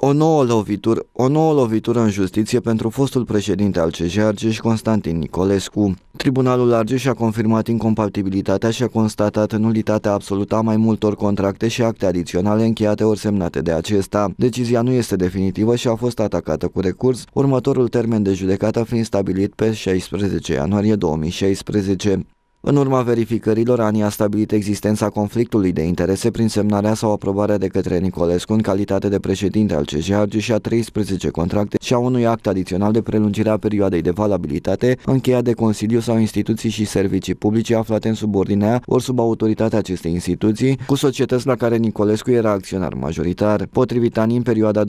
O nouă lovitură, o nouă lovitură în justiție pentru fostul președinte al CJ Argeș Constantin Nicolescu. Tribunalul Argeș a confirmat incompatibilitatea și a constatat nulitatea absolută a mai multor contracte și acte adiționale încheiate ori semnate de acesta. Decizia nu este definitivă și a fost atacată cu recurs, următorul termen de judecată fiind stabilit pe 16 ianuarie 2016. În urma verificărilor, ANI a stabilit existența conflictului de interese prin semnarea sau aprobarea de către Nicolescu în calitate de președinte al CJRG și a 13 contracte și a unui act adițional de prelungire a perioadei de valabilitate încheiat de Consiliu sau instituții și servicii publice aflate în subordinea ori sub autoritatea acestei instituții, cu societăți la care Nicolescu era acționar majoritar. Potrivit ANI, în perioada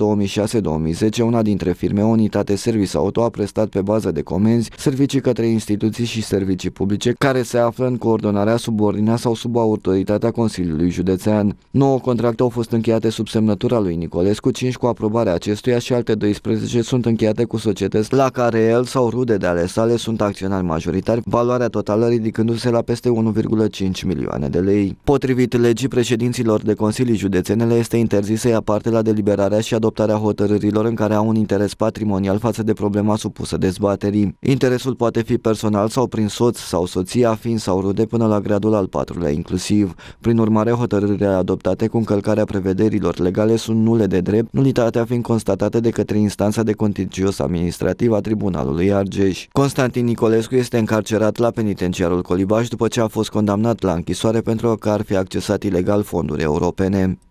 2006-2010, una dintre firme, Unitate Service Auto, a prestat pe bază de comenzi servicii către instituții și servicii publice care se află află în coordonarea subordinea sau sub autoritatea Consiliului Județean. 9 contracte au fost încheiate sub semnătura lui Nicolescu, 5 cu aprobarea acestuia și alte 12 sunt încheiate cu societăți la care el sau rude de ale sale sunt acționari majoritari, valoarea totală ridicându-se la peste 1,5 milioane de lei. Potrivit legii președinților de consilii județenele este interzis să ia parte la deliberarea și adoptarea hotărârilor în care au un interes patrimonial față de problema supusă dezbaterii. Interesul poate fi personal sau prin soț sau soția, fi fiind sau rude până la gradul al patrulea inclusiv. Prin urmare, hotărârile adoptate cu încălcarea prevederilor legale sunt nule de drept, nulitatea fiind constatată de către instanța de contigios administrativ a Tribunalului Argeș. Constantin Nicolescu este încarcerat la penitenciarul Colibaș după ce a fost condamnat la închisoare pentru că ar fi accesat ilegal fonduri europene.